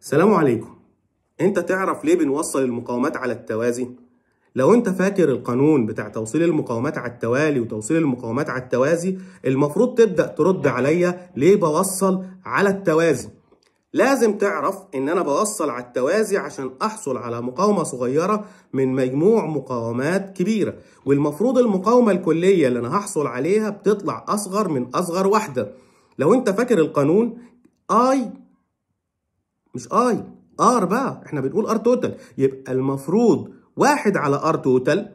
السلام عليكم انت تعرف ليه بنوصل المقاومات على التوازي لو انت فاكر القانون بتاع توصيل المقاومات على التوالي وتوصيل المقاومات على التوازي المفروض تبدا ترد عليا ليه بوصل على التوازي لازم تعرف ان انا بوصل على التوازي عشان احصل على مقاومه صغيره من مجموع مقاومات كبيره والمفروض المقاومه الكليه اللي انا هحصل عليها بتطلع اصغر من اصغر واحده لو انت فاكر القانون اي مش اي ار بقى احنا بنقول ار توتال يبقى المفروض واحد على ار توتال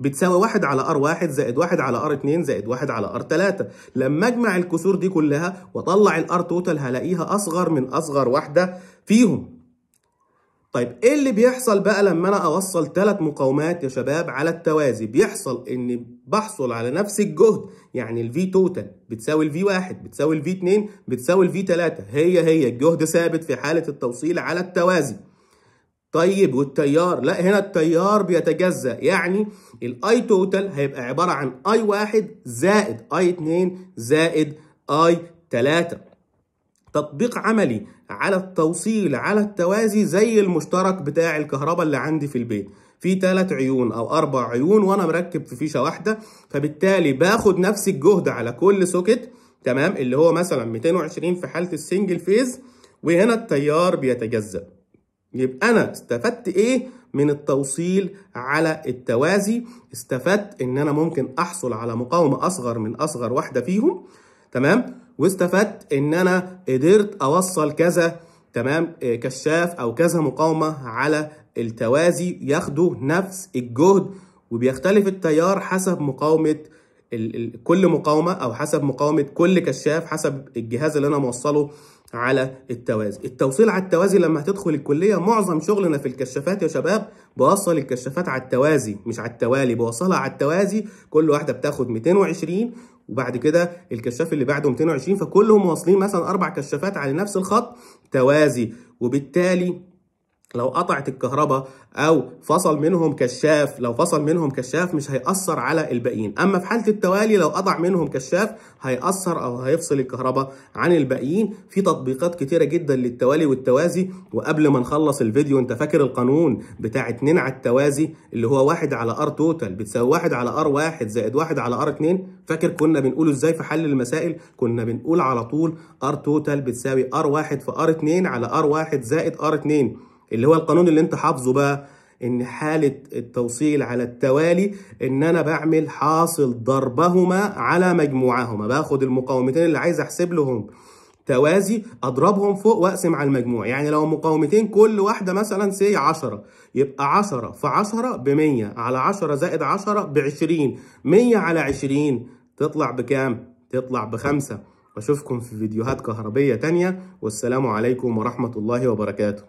بتساوي 1 على ار 1 زائد 1 على ار 2 زائد 1 على ار 3 لما اجمع الكسور دي كلها واطلع الار توتال هلاقيها اصغر من اصغر واحده فيهم طيب ايه اللي بيحصل بقى لما انا اوصل ثلاث مقاومات يا شباب على التوازي بيحصل ان بحصل على نفس الجهد يعني الفي توتال بتساوي الفي واحد بتساوي الفي اتنين بتساوي الفي تلاتة هي هي الجهد ثابت في حالة التوصيل على التوازي طيب والتيار لا هنا التيار بيتجزأ يعني الاي توتال هيبقى عبارة عن اي واحد زائد اي اتنين زائد اي تلاتة تطبيق عملي على التوصيل على التوازي زي المشترك بتاع الكهرباء اللي عندي في البيت في ثلاث عيون او اربع عيون وانا مركب في فيشه واحده فبالتالي باخد نفس الجهد على كل سوكت تمام اللي هو مثلا 220 في حاله السنجل فيز وهنا التيار بيتجزأ يبقى انا استفدت ايه من التوصيل على التوازي استفدت ان انا ممكن احصل على مقاومه اصغر من اصغر واحده فيهم تمام واستفدت ان انا قدرت اوصل كذا تمام آه، كشاف او كذا مقاومه على التوازي ياخدوا نفس الجهد وبيختلف التيار حسب مقاومه كل مقاومه او حسب مقاومه كل كشاف حسب الجهاز اللي انا موصله على التوازي التوصيل على التوازي لما هتدخل الكليه معظم شغلنا في الكشافات يا شباب بوصل الكشافات على التوازي مش على التوالي بوصلها على التوازي كل واحده بتاخد 220 وبعد كده الكشاف اللي بعده 220 فكلهم واصلين مثلا اربع كشافات على نفس الخط توازي وبالتالي لو قطعت الكهرباء او فصل منهم كشاف لو فصل منهم كشاف مش هيأثر على الباقيين اما في حاله التوالي لو قطع منهم كشاف هيأثر او هيفصل الكهرباء عن الباقيين في تطبيقات كتيره جدا للتوالي والتوازي وقبل ما نخلص الفيديو انت فاكر القانون بتاع 2 على التوازي اللي هو 1 على ار توتال بتساوي 1 على ار 1 زائد 1 على ار 2 فاكر كنا بنقوله ازاي في حل المسائل كنا بنقول على طول ار توتال بتساوي ار 1 في ار 2 على ار 1 زائد ار 2 اللي هو القانون اللي انت حافظه بقى ان حالة التوصيل على التوالي ان انا بعمل حاصل ضربهما على مجموعهما باخد المقاومتين اللي عايز احسب لهم توازي اضربهم فوق واقسم على المجموع يعني لو مقاومتين كل واحده مثلا سي 10 يبقى 10 في 10 ب 100 على 10 زائد 10 ب 20 100 على 20 تطلع بكام تطلع بخمسة واشوفكم في فيديوهات كهربيه تانية والسلام عليكم ورحمه الله وبركاته